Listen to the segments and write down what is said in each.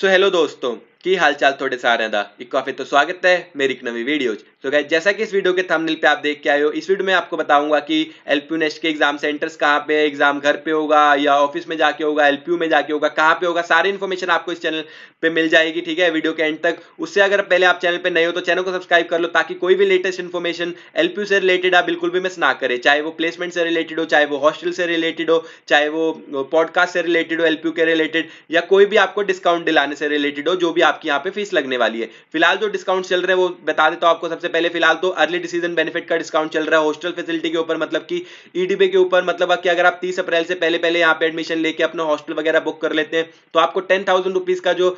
so hello दोस्तों की चाल थोड़े सारे दा इक्का फिर तो स्वागत है मेरी एक नवी वीडियो तो गए जैसा कि इस वीडियो के थंबनेल पे आप देख के आए हो इस वीडियो में आपको बताऊंगा कि एल के एग्जाम सेंटर्स कहाँ पे एग्जाम घर पे होगा या ऑफिस में जाके होगा एल में जाके होगा कहाँ पे होगा सारी इन्फॉर्मेशन आपको इस चैनल पे मिल जाएगी ठीक है वीडियो के एंड तक उससे अगर पहले आप चैनल पर नए हो तो चैनल को सब्सक्राइब कर लो ताकि कोई भी लेटेस्ट इन्फॉर्मेशन एल से रिलेटेड आप बिल्कुल भी मिस ना करे चाहे वो प्लेसमेंट से रिलेटेड हो चाहे वो हॉस्टल से रिलेटेड हो चाहे वो पॉडकास्ट से रिलेटेड हो एल के रिलेटेड या कोई भी आपको डिस्काउंट दिलाने से रिलेटेड हो जो भी आपकी यहाँ पे फीस लगने वाली है फिलहाल जो डिस्काउंट चल रहे हैं वो बता देता हूँ आपको सबसे पहले फिलहाल तो अर्ली डिसीजन बेनिफिट का डिस्काउंट चल रहा है हॉस्टल फैसिलिटी के ऊपर मतलब कि ईडीबी के ऊपर मतलब कि अगर आप तीस अप्रैल से पहले पहले यहाँ पे एडमिशन लेके अपना हॉस्टल वगैरह बुक कर लेते हैं तो आपको टेन थाउजेंड का जो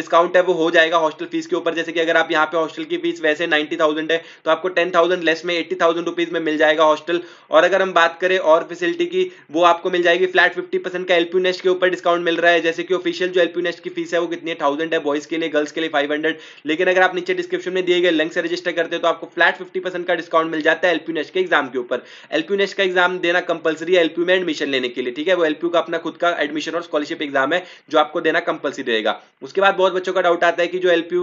डिस्काउंट है वो हो जाएगा हॉस्टल फीस के ऊपर जैसे कि अगर आप यहाँ पे हॉस्टल की फीस वैसे नाइन्टी है तो आपको टेन लेस में एट्टी थाउजेंड में मिल जाएगा हॉस्टल और अगर हम बात करें और फैसिलिटी की वो आपको मिल जाएगी फ्लैट फिफ्टी का एलपी के ऊपर डिस्काउंट मिल रहा है जैसे कि ऑफिशियल जो एलपी की फीस है वो कितनी थाउजेंड है बॉयज के लिए गर्ल्स के लिए फाइव लेकिन अगर आप नीचे डिस्क्रिप्शन में दिए गए लिंक से रजिस्टर करते हो तो आपको फ्लैट फिफ्टी का डिस्काउंट मिल जाता है एलपी नेश के एग्जाम के ऊपर एलपी नेश का एग्जाम देना कंपलसरी है एलपी में एडमिशन लेने के लिए ठीक है वो एलपी का अपना खुद का एडमिशन और स्कॉलरशिप एग्जाम है जो आपको देना कंपलसरी रहेगा उसके बाद बहुत बच्चों का डाउट आता है कि जो एलपी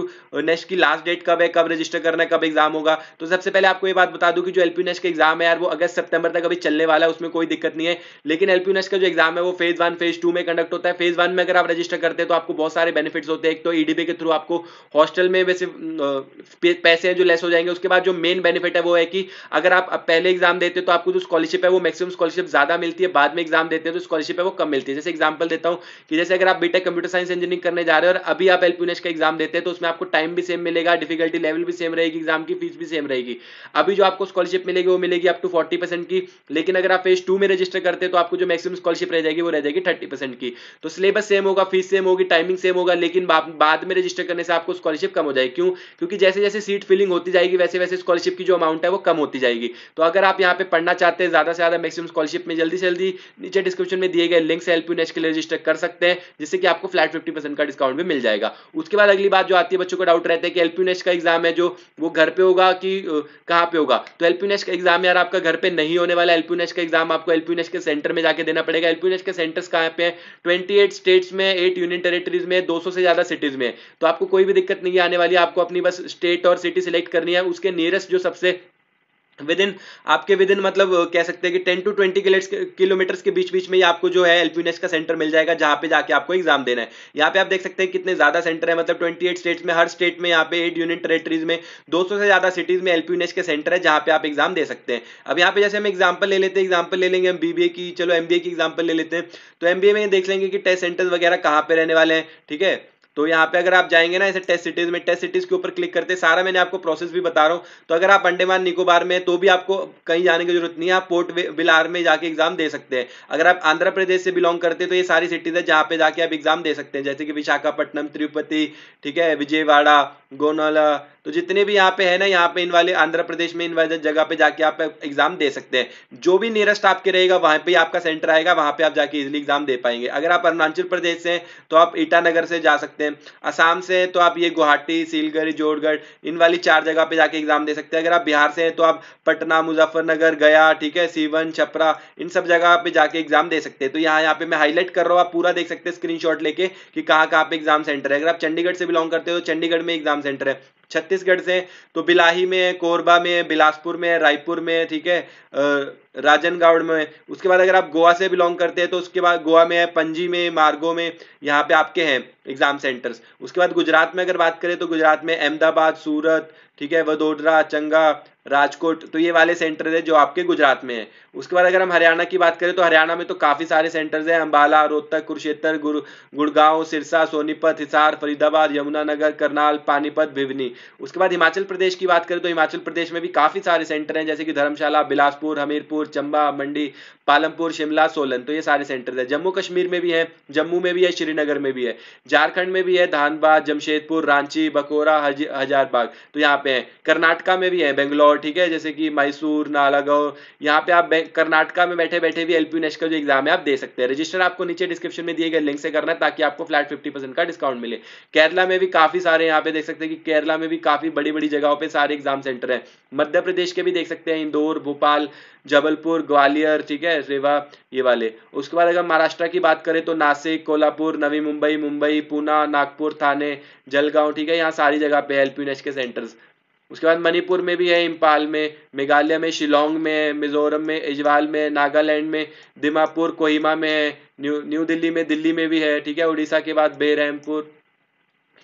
नेश की लास्ट डेट कब है कब रजिस्टर करना है कब एग्जाम होगा तो सबसे पहले आपको ये बात बता दू की जो एलपी नेश का एग्जाम है यार वो अगस्त सितंबर तक अभी चलने वाला है उसमें कोई दिक्कत नहीं है लेकिन एलपी नेश का जो एग्जाम है वो फेज वन फेज टू में कंडक्ट होता है फेज वन में अगर आप रजिस्टर करते हैं तो आपको बहुत सारे बेनिफिट्स होते हैं तो ईडीपे e के थ्रू आपको हॉस्टल में वैसे पैसे हैं जो लेस हो जाएंगे उसके बाद जो मेन बेनिफिट है वो है कि अगर आप पहले एग्जाम देते हैं तो आपको जो स्कॉलरशिप है वो मैक्सिमम स्कॉलरशिप ज्यादा मिलती है बाद में एग्जाम देते हैं तो स्कॉलरशिप है वो कम मिलती है जैसे एग्जाम्पल देता हूँ कि जैसे अगर आप बीटेक कंप्यूटर साइंस इंजीनियरिंग करने जा रहे हो और अभी आप एलपीनेश का एग्जाम देते हैं तो उसमें आपको टाइम भी सेम मिलेगा डिफिकल्टी लेवल भी सेम रहेगी एग्जाम की फीस भी सेम रहेगी अभी जो आपको स्कॉलरशिप मिलेगी वो मिलेगी अप टू फोर्टी की लेकिन अगर आप फेज टू में रजिस्टर करते हैं तो आपको जो मैक्सिमम स्कॉलरशिप रह जाएगी वो रह जाएगी थर्टी की तो सिलेबस सेम होगा फीस सेम होगी टाइमिंग सेम होगा लेकिन बाद में रजिस्टर करने से आपको स्कॉलरशिप कम हो जाएगी क्यों क्योंकि जैसे जैसे सीट फिलिंग होती जाएगी वैसे वैसे स्कॉलरशिप की जो अमाउंट है वो कम होती जाएगी तो अगर आप यहाँ पे पढ़ना चाहते हैं ज्यादा से ज्यादा मैक्सिमम स्कॉलरशिप में जल्दी से जल्दी नीचे डिस्क्रिप्शन में दिए गए लिंक से एलपी यू के लिए रजिस्टर कर सकते हैं जिससे कि आपको फ्लैट फिफ्टी का डिस्काउंट भी मिल जाएगा उसके बाद अगली बात जो आती है बच्चों को डाउट रहता है कि एलपी यू का एग्जाम है जो वो घर पे होगा कि कहाँ पे होगा तो एलपी यू का एग्जाम यार आपका घर पर नहीं होने वाला एलपी यू का एग्जाम आपको एलपी यू के सेंटर में जाके देना पड़ेगा एलपी यू के सेंटर्स कहाँ पे हैं ट्वेंटी स्टेट्स में एट यूनियन टेरेटरीज में दो से ज्यादा सिटीज में तो आपको कोई भी दिक्कत नहीं आने वाली आपको अपनी बस स्टेट और सिटी सिलेक्ट करनी है उसके नियरेस्ट जो सबसे विद इन आपके विद इन मतलब कह सकते हैं कि टेन टू 20 किलोमीटर्स के बीच बीच में ही आपको जो है एलपीनेस का सेंटर मिल जाएगा जहां पे जाके आपको एग्जाम देना है यहाँ पे आप देख सकते हैं कितने ज्यादा सेंटर है मतलब 28 स्टेट्स में हर स्टेट में यहाँ पे एट यूनियन टेरेटरीज में 200 से ज्यादा सिटीज में एलपीनेस के सेंटर है जहां पे आप एग्जाम दे सकते हैं अब यहाँ पे जैसे हम एग्जाम्पल ले लेते हैं एग्जाम्पल ले लेंगे हम बीबीए की चलो एमबीए की एग्जाम्पल ले लेते हैं तो एमबीए में देख लेंगे कि टेस्ट सेंटर्स वगैरह कहाँ पे रहने वाले हैं ठीक है तो यहाँ पे अगर आप जाएंगे ना ऐसे टेस्ट सिटीज में टेस्ट सिटीज के ऊपर क्लिक करते सारा मैंने आपको प्रोसेस भी बता रहा हूँ तो अगर आप अंडेमान निकोबार में तो भी आपको कहीं जाने की जरूरत नहीं है आप पोर्ट बिलार में जाके एग्जाम दे सकते हैं अगर आप आंध्र प्रदेश से बिलोंग करते हैं तो ये सारी सिटीज है जहाँ पे जाके आप एग्जाम दे सकते हैं जैसे कि विशाखापट्टनम तिरुपति ठीक है विजयवाड़ा गोनाला तो जितने भी यहाँ पे है ना यहाँ पे इन वाले आंध्र प्रदेश में इन वाले जगह पे जाके आप एग्जाम दे सकते हैं जो भी नियरेस्ट आपके रहेगा वहां पे आपका सेंटर आएगा वहां पे आप जाके इजिली एग्जाम दे पाएंगे अगर आप अरुणाचल प्रदेश से तो आप ईटानगर से जा सकते हैं आसाम से तो आप ये गुवाहाटी सीलगढ़ जोड़गढ़ इन वाली चार जगह पे जाके एग्जाम दे सकते हैं अगर आप बिहार से है तो आप पटना मुजफ्फरनगर गया ठीक है सीवन छपरा इन सब जगह पे जाके एग्जाम दे सकते हैं तो यहाँ यहाँ पे मैं हाईलाइट कर रहा हूँ आप पूरा देख सकते हैं स्क्रीन लेके कि कहाँ कहाँ पे एग्जाम सेंटर है अगर आप चंडीगढ़ से बिलोंग करते हो तो चंडीगढ़ में एग्जाम एग्जाम सेंटर है छत्तीसगढ़ से तो बिलाही में कोरबा में बिलासपुर में रायपुर में ठीक है राजनगावड़ में उसके बाद अगर आप गोवा से बिलोंग करते हैं तो उसके बाद गोवा में है पंजी में मार्गो में यहाँ पे आपके हैं एग्जाम सेंटर्स उसके बाद गुजरात में अगर बात करें तो गुजरात में अहमदाबाद सूरत ठीक है वडोदरा चंगा राजकोट तो ये वाले सेंटर है जो आपके गुजरात में है उसके बाद अगर हम हरियाणा की बात करें तो हरियाणा में तो काफ़ी सारे सेंटर्स हैं अंबाला रोहतक कुरुक्षेत्र गुड़गांव सिरसा सोनीपत हिसार फरीदाबाद यमुनानगर करनाल पानीपत भिवनी उसके बाद हिमाचल प्रदेश की बात करें तो हिमाचल प्रदेश में भी काफ़ी सारे सेंटर हैं जैसे कि धर्मशाला बिलासपुर हमीरपुर चंबा मंडी पालमपुर शिमला सोलन तो ये सारे सेंटर हैं जम्मू कश्मीर में भी है जम्मू में भी है श्रीनगर में भी है झारखंड में भी है धानबाद जमशेदपुर रांची बकोरा हजारबाग तो यहाँ पे है कर्नाटका में भी है बेंगलोर ठीक है जैसे कि मैसूर नालागौर यहाँ पे आप कर्नाटका में बैठे बैठे भी एल पी का जो एग्जाम है आप दे सकते हैं रजिस्टर आपको नीचे डिस्क्रिप्शन में दिए गए लिंक से करना है ताकि आपको फ्लैट फिफ्टी का डिस्काउंट मिले केरला में भी काफी सारे यहाँ पे देख सकते हैं कि केरला में भी काफ़ी बड़ी बड़ी जगहों पे सारे एग्जाम सेंटर हैं मध्य प्रदेश के भी देख सकते हैं इंदौर भोपाल जबलपुर ग्वालियर ठीक है रेवा ये वाले उसके बाद अगर महाराष्ट्र की बात करें तो नासिक कोल्हापुर नवी मुंबई मुंबई पूना नागपुर थाने जलगांव ठीक है यहाँ सारी जगह पे एल के सेंटर्स उसके बाद मणिपुर में भी है इम्पाल में मेघालय में शिलोंग में मिजोरम में इजवाल में नागालैंड में दिमापुर कोहिमा में है न्यू न्यू दिल्ली में दिल्ली में भी है ठीक है उड़ीसा के बाद बेरहमपुर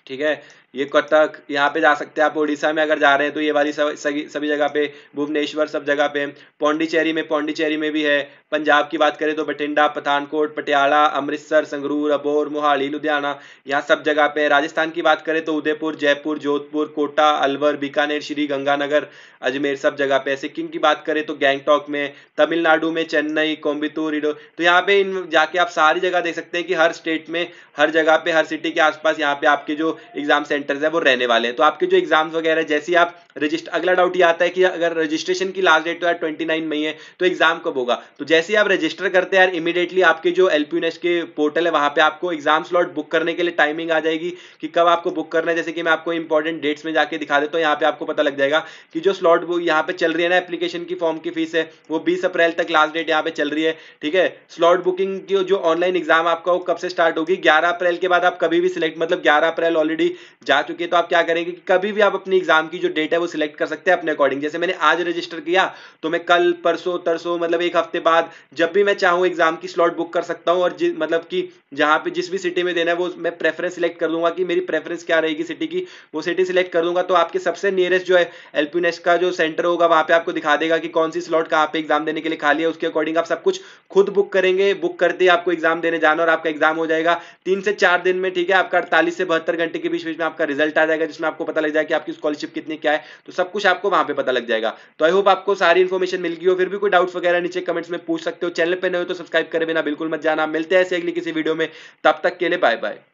ठीक है ये कथक यहाँ पे जा सकते हैं आप उड़ीसा में अगर जा रहे हैं तो ये वाली सब सभी सभी जगह पे भुवनेश्वर सब जगह पे पौंडीचेरी में पौंडीचेरी में भी है पंजाब की बात करें तो बठिंडा पठानकोट पटियाला अमृतसर संगरूर अबोर मोहाली लुधियाना यहाँ सब जगह पे राजस्थान की बात करें तो उदयपुर जयपुर जोधपुर कोटा अलवर बीकानेर श्री गंगानगर अजमेर सब जगह पे सिक्किम की बात करें तो गैंगटॉक में तमिलनाडु में चेन्नई कोम्बितूर इडो तो यहाँ पे इन जाके आप सारी जगह देख सकते हैं कि हर स्टेट में हर जगह पे हर सिटी के आसपास यहाँ पे आपके जो एग्जाम सेंटर्स है वो रहने वाले हैं तो आपके जो एग्जाम्स वगैरह जैसे आप रजिस्टर अगला डाउट ये आता है कि अगर रजिस्ट्रेशन की लास्ट डेट तो यार ट्वेंटी मई है तो एग्जाम कब होगा तो जैसे ही आप रजिस्टर करते हैं इमीडिएटली आपके जो एल के पोर्टल है वहां पे आपको एग्जाम स्लॉट बुक करने के लिए टाइमिंग आ जाएगी कि कब आपको बुक करना है जैसे कि मैं आपको इंपॉर्टेंट डेट्स में जाके दिखा देता हूँ यहाँ पे आपको पता लग जाएगा कि जो स्लॉट बुक यहाँ पे चल रही है ना एप्लीकेशन की फॉर्म की फीस है वो बीस अप्रैल तक लास्ट डेट यहाँ पे चल रही है ठीक है स्लॉट बुकिंग की जो ऑनलाइन एग्जाम आपका वो कब से स्टार्ट होगी ग्यारह अप्रैल के बाद आप कभी भी सिलेक्ट मतलब ग्यारह अप्रैल ऑलरेडी जा चुकी है तो आप क्या करेंगे कि कभी भी आप अपनी एग्जाम की जो डेट है वो सिलेक्ट कर सकते हैं अपने अकॉर्डिंग जैसे मैंने आज रजिस्टर किया तो मैं कल परसों तरसों मतलब एक हफ्ते बाद जब भी मैं चाहूँ एग्जाम की स्लॉट बुक कर सकता हूँ और मतलब कि जहाँ पे जिस भी सिटी में देना है वो मैं प्रेफरेंस सिलेक्ट कर दूंगा कि मेरी प्रेफरेंस क्या रहेगी सिटी की वो सिटी सिलेक्ट कर दूंगा तो आपके सबसे नियरेस्ट जो है एल का जो सेंटर होगा वहाँ पे आपको दिखा देगा कि कौन सी स्लॉट कहाँ पे एग्जाम देने के लिए खाली है उसके अकॉर्डिंग आप सब कुछ खुद बुक करेंगे बुक करते आपको एग्जाम देने जाना और आपका एग्जाम हो जाएगा तीन से चार दिन में ठीक है आपका अड़तालीस से बहत्तर घंटे घंटे के बीच बीच में आपका रिजल्ट आ जाएगा जिसमें आपको पता लग जाएगा कि आपकी स्कॉलरशिप कितनी क्या है तो सब कुछ आपको वहां पे पता लग जाएगा तो आई होप आपको सारी इन्फॉर्मेशन मिल गई हो फिर भी कोई डाउट्स वगैरह नीचे कमेंट्स में पूछ सकते हो चैनल पर नहीं हो तो सब्सक्राइब करे बिना बिल्कुल मत जाना मिलते हैं ऐसे अगली किसी वीडियो में तब तक के लिए बाय बाय